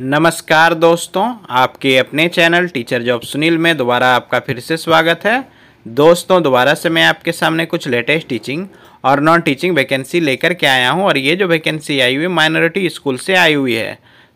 नमस्कार दोस्तों आपके अपने चैनल टीचर जॉब सुनील में दोबारा आपका फिर से स्वागत है दोस्तों दोबारा से मैं आपके सामने कुछ लेटेस्ट टीचिंग और नॉन टीचिंग वैकेंसी लेकर के आया हूं और ये जो वैकेंसी आई हुई माइनॉरिटी स्कूल से आई हुई है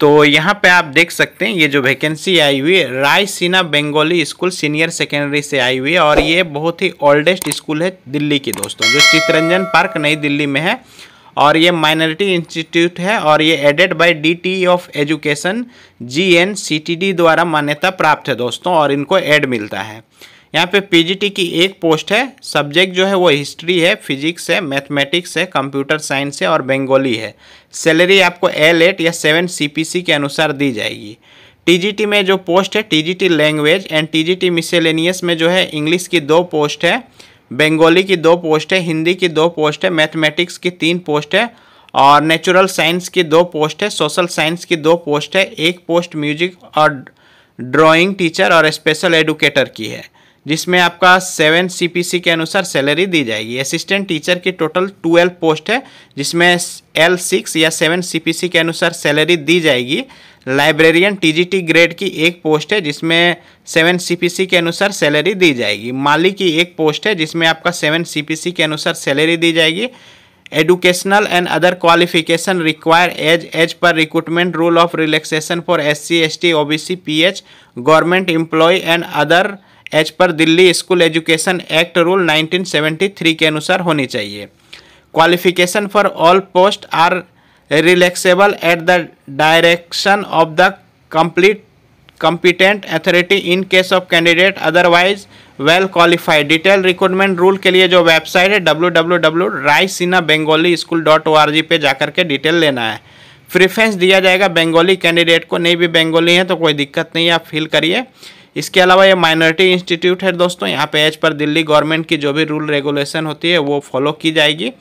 तो यहाँ पे आप देख सकते हैं ये जो वैकेंसी आई हुई है Raisina Bengali school senior secondary से आई हुई है और ये बहुत ही ओल्डेस्ट स्कूल है दिल्ली की दोस्तों जो चितरंजन पार्क नई दिल्ली में है और ये माइनॉरिटी इंस्टीट्यूट है और ये aided by DT of education GNCTD द्वारा मान्यता प्राप्त है दोस्तों और इनको एड मिलता है यहाँ पे पीजीटी की एक पोस्ट है सब्जेक्ट जो है वो हिस्ट्री है फिजिक्स है मैथमेटिक्स है कंप्यूटर साइंस है और बंगाली है सैलरी आपको एल एट या सेवन सीपीसी के अनुसार दी जाएगी टीजीटी में जो पोस्ट है TGT language and TGT miscellaneous में जो है इंग्लिश की दो पोस्ट है बंगाली की दो पोस्ट है हिंदी की दो पोस्ट है मैथमेटिक्स की तीन पोस्ट है और नेचुरल साइंस की दो पोस्ट है सोशल साइंस की दो पोस्ट है एक पोस्ट म्यूजिक और ड्राइंग टीचर और स्पेशल एडुकेटर की है जिसमें आपका सेवन सीपीसी के अनुसार सैलरी दी जाएगी असिस्टेंट टीचर की टोटल ट्वेल्व पोस्ट है जिसमें एल सिक्स या सेवन सीपीसी के अनुसार सैलरी दी जाएगी लाइब्रेरियन टीजीटी ग्रेड की एक पोस्ट है जिसमें सेवन सीपीसी के अनुसार सैलरी दी जाएगी माली की एक पोस्ट है जिसमें आपका सेवन सी के अनुसार सैलरी दी जाएगी educational and other qualification require age age per recruitment rule of relaxation for S C S T O B C P H government employ and other age per Delhi school education act rule 1973 के अनुसार होनी चाहिए qualification for all post are relaxable at the direction of the complete competent authority in case of candidate otherwise well qualified detail recruitment rule के लिए जो website है W W W Raisina Bengali school dot O R G पर जाकर के detail लेना है preference दिया जाएगा बंगाली कैंडिडेट को नहीं भी बंगाली है तो कोई दिक्कत नहीं है आप फिल करिए इसके अलावा ये माइनॉरिटी इंस्टीट्यूट है दोस्तों यहाँ पे एज पर दिल्ली गवर्नमेंट की जो भी रूल रेगुलेशन होती है वो फॉलो की जाएगी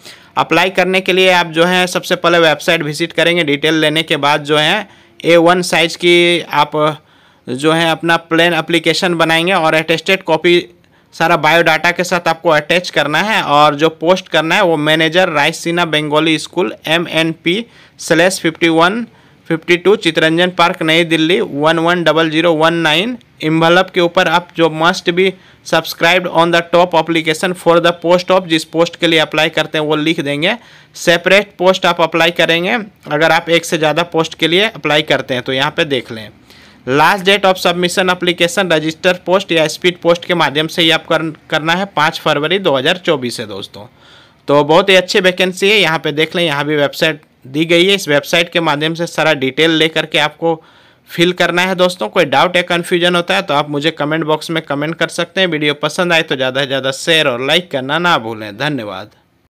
अप्लाई करने के लिए आप जो है सबसे पहले वेबसाइट विजिट करेंगे डिटेल लेने के बाद जो है ए वन साइज़ की आप जो है अपना प्लेन अप्लीकेशन बनाएंगे और अटेस्टेड कॉपी सारा बायोडाटा के साथ आपको अटैच करना है और जो पोस्ट करना है वो manager Raisina Bengali school M N P slash fifty one fifty two Chittaranjan park New Delhi one one double zero one nine envelope के ऊपर आप जो मस्ट भी subscribed on the top application for the post of जिस पोस्ट के लिए अप्लाई करते हैं वो लिख देंगे सेपरेट पोस्ट आप अप्लाई करेंगे अगर आप एक से ज़्यादा पोस्ट के लिए अप्लाई करते हैं तो यहाँ पे देख लें last date of submission application register post या स्पीड पोस्ट के माध्यम से ही आप कर, करना है पाँच फरवरी चौबीस है दोस्तों तो बहुत ही अच्छी वैकेंसी है यहाँ पे देख लें यहाँ भी वेबसाइट दी गई है इस वेबसाइट के माध्यम से सारा डिटेल लेकर के आपको फिल करना है दोस्तों कोई डाउट या कन्फ्यूजन होता है तो आप मुझे कमेंट बॉक्स में कमेंट कर सकते हैं वीडियो पसंद आए तो ज़्यादा से ज़्यादा शेयर और लाइक करना ना भूलें धन्यवाद